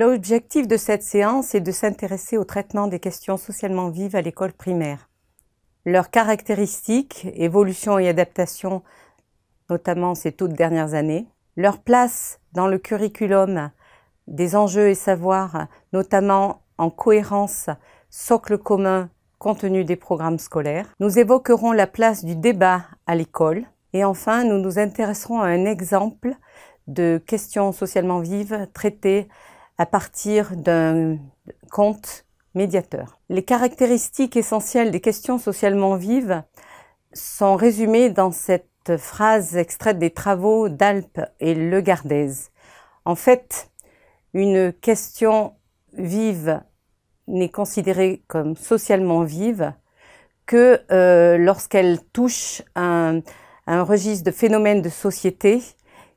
L'objectif de cette séance est de s'intéresser au traitement des questions socialement vives à l'école primaire. Leurs caractéristiques, évolution et adaptation, notamment ces toutes dernières années, leur place dans le curriculum, des enjeux et savoirs, notamment en cohérence, socle commun, contenu des programmes scolaires. Nous évoquerons la place du débat à l'école et enfin nous nous intéresserons à un exemple de questions socialement vives traitées à partir d'un compte médiateur. Les caractéristiques essentielles des questions socialement vives sont résumées dans cette phrase extraite des travaux d'Alpe et Le Gardèze. En fait, une question vive n'est considérée comme socialement vive que euh, lorsqu'elle touche un, un registre de phénomènes de société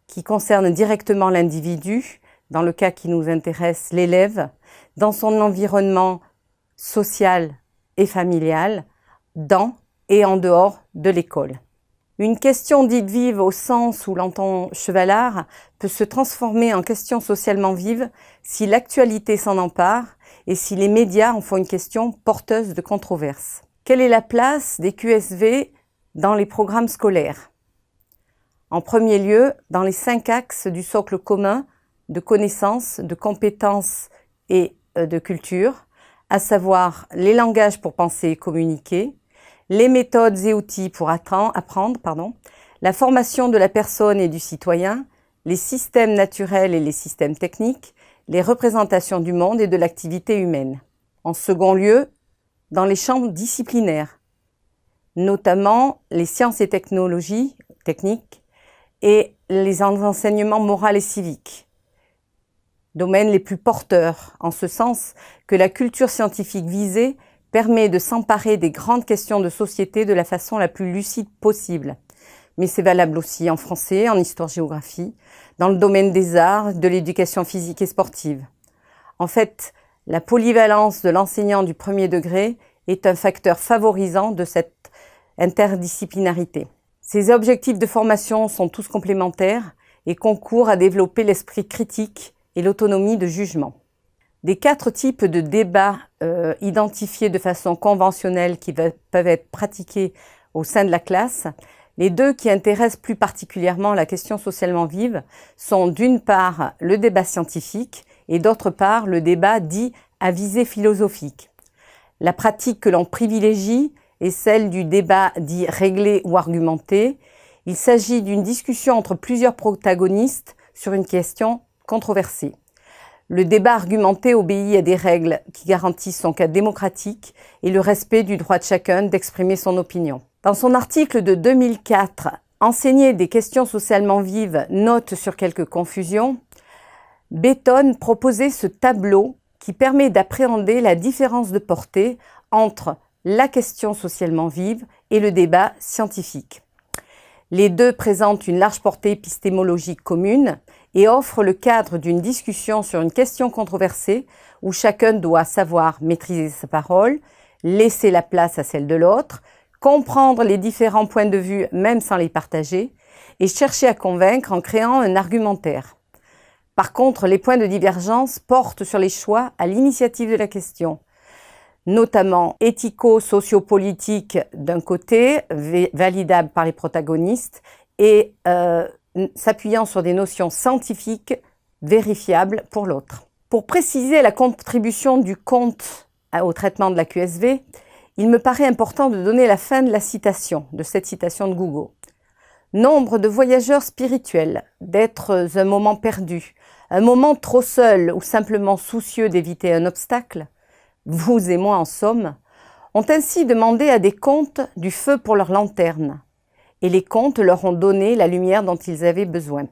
qui concerne directement l'individu dans le cas qui nous intéresse, l'élève, dans son environnement social et familial, dans et en dehors de l'école. Une question dite vive au sens où l'entend Chevalard peut se transformer en question socialement vive si l'actualité s'en empare et si les médias en font une question porteuse de controverses. Quelle est la place des QSV dans les programmes scolaires En premier lieu, dans les cinq axes du socle commun de connaissances, de compétences et euh, de culture, à savoir les langages pour penser et communiquer, les méthodes et outils pour apprendre, la formation de la personne et du citoyen, les systèmes naturels et les systèmes techniques, les représentations du monde et de l'activité humaine. En second lieu, dans les chambres disciplinaires, notamment les sciences et technologies techniques et les enseignements moraux et civiques domaines les plus porteurs, en ce sens que la culture scientifique visée permet de s'emparer des grandes questions de société de la façon la plus lucide possible. Mais c'est valable aussi en français, en histoire-géographie, dans le domaine des arts, de l'éducation physique et sportive. En fait, la polyvalence de l'enseignant du premier degré est un facteur favorisant de cette interdisciplinarité. Ces objectifs de formation sont tous complémentaires et concourent à développer l'esprit critique et l'autonomie de jugement. Des quatre types de débats euh, identifiés de façon conventionnelle qui peuvent être pratiqués au sein de la classe, les deux qui intéressent plus particulièrement la question socialement vive sont d'une part le débat scientifique et d'autre part le débat dit à visée philosophique. La pratique que l'on privilégie est celle du débat dit réglé ou argumenté. Il s'agit d'une discussion entre plusieurs protagonistes sur une question Controversé. Le débat argumenté obéit à des règles qui garantissent son cadre démocratique et le respect du droit de chacun d'exprimer son opinion. Dans son article de 2004, Enseigner des questions socialement vives note sur quelques confusions, Béton proposait ce tableau qui permet d'appréhender la différence de portée entre la question socialement vive et le débat scientifique. Les deux présentent une large portée épistémologique commune et offre le cadre d'une discussion sur une question controversée où chacun doit savoir maîtriser sa parole, laisser la place à celle de l'autre, comprendre les différents points de vue même sans les partager, et chercher à convaincre en créant un argumentaire. Par contre, les points de divergence portent sur les choix à l'initiative de la question, notamment éthico-sociopolitiques d'un côté, validables par les protagonistes, et euh, s'appuyant sur des notions scientifiques vérifiables pour l'autre. Pour préciser la contribution du compte euh, au traitement de la QSV, il me paraît important de donner la fin de la citation, de cette citation de Google. Nombre de voyageurs spirituels, d'êtres un moment perdu, un moment trop seul ou simplement soucieux d'éviter un obstacle, vous et moi en somme, ont ainsi demandé à des contes du feu pour leur lanterne, et les contes leur ont donné la lumière dont ils avaient besoin.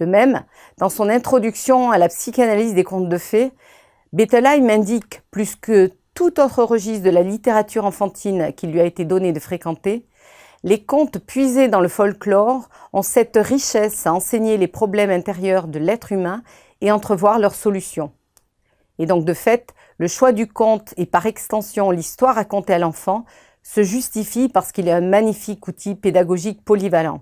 De même, dans son introduction à la psychanalyse des contes de fées, Bettelheim indique, plus que tout autre registre de la littérature enfantine qu'il lui a été donné de fréquenter, les contes puisés dans le folklore ont cette richesse à enseigner les problèmes intérieurs de l'être humain et entrevoir leurs solutions. Et donc de fait, le choix du conte et par extension l'histoire racontée à l'enfant se justifie parce qu'il est un magnifique outil pédagogique polyvalent.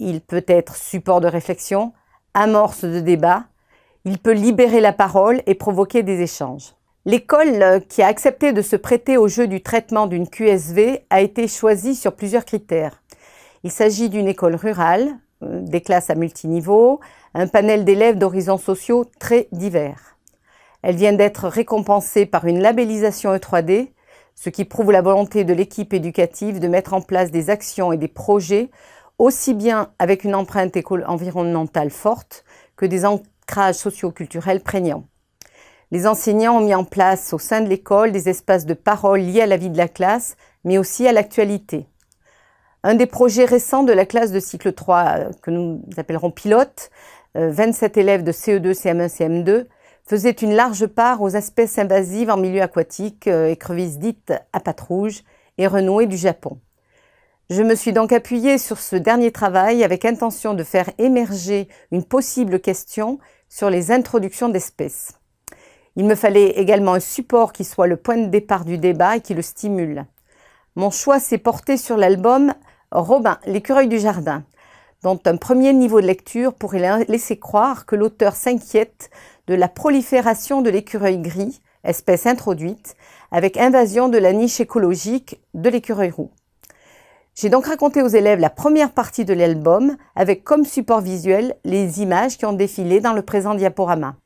Il peut être support de réflexion, amorce de débat, il peut libérer la parole et provoquer des échanges. L'école euh, qui a accepté de se prêter au jeu du traitement d'une QSV a été choisie sur plusieurs critères. Il s'agit d'une école rurale, euh, des classes à multiniveaux, un panel d'élèves d'horizons sociaux très divers. Elle vient d'être récompensée par une labellisation E3D ce qui prouve la volonté de l'équipe éducative de mettre en place des actions et des projets, aussi bien avec une empreinte environnementale forte que des ancrages socio-culturels prégnants. Les enseignants ont mis en place au sein de l'école des espaces de parole liés à la vie de la classe, mais aussi à l'actualité. Un des projets récents de la classe de cycle 3, euh, que nous appellerons pilote, 27 euh, élèves de CE2, CM1, CM2, faisait une large part aux espèces invasives en milieu aquatique, euh, écrevisses dites à pattes rouges et renouées du Japon. Je me suis donc appuyée sur ce dernier travail avec intention de faire émerger une possible question sur les introductions d'espèces. Il me fallait également un support qui soit le point de départ du débat et qui le stimule. Mon choix s'est porté sur l'album Robin, l'écureuil du jardin, dont un premier niveau de lecture pourrait laisser croire que l'auteur s'inquiète de la prolifération de l'écureuil gris, espèce introduite, avec invasion de la niche écologique de l'écureuil roux. J'ai donc raconté aux élèves la première partie de l'album avec comme support visuel les images qui ont défilé dans le présent diaporama.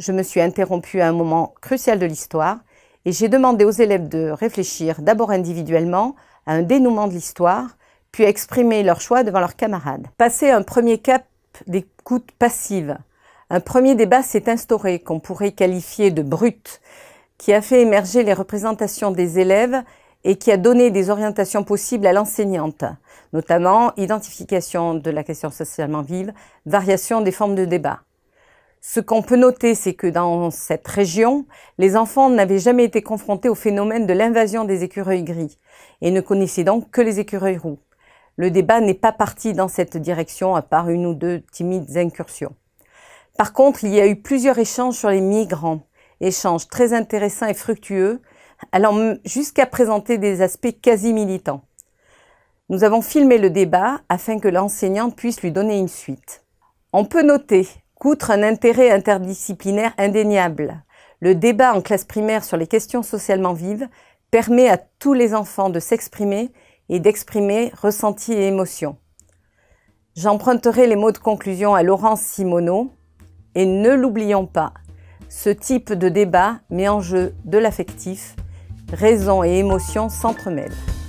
Je me suis interrompue à un moment crucial de l'histoire et j'ai demandé aux élèves de réfléchir d'abord individuellement à un dénouement de l'histoire, puis exprimer leur choix devant leurs camarades. Passer un premier cap d'écoute passive, un premier débat s'est instauré, qu'on pourrait qualifier de brut, qui a fait émerger les représentations des élèves et qui a donné des orientations possibles à l'enseignante, notamment identification de la question socialement vive, variation des formes de débat. Ce qu'on peut noter, c'est que dans cette région, les enfants n'avaient jamais été confrontés au phénomène de l'invasion des écureuils gris et ne connaissaient donc que les écureuils roux. Le débat n'est pas parti dans cette direction à part une ou deux timides incursions. Par contre, il y a eu plusieurs échanges sur les migrants, échanges très intéressants et fructueux, allant jusqu'à présenter des aspects quasi militants. Nous avons filmé le débat afin que l'enseignante puisse lui donner une suite. On peut noter qu'outre un intérêt interdisciplinaire indéniable, le débat en classe primaire sur les questions socialement vives permet à tous les enfants de s'exprimer et d'exprimer ressentis et émotions. J'emprunterai les mots de conclusion à Laurence Simoneau, et ne l'oublions pas, ce type de débat met en jeu de l'affectif, raison et émotion s'entremêlent.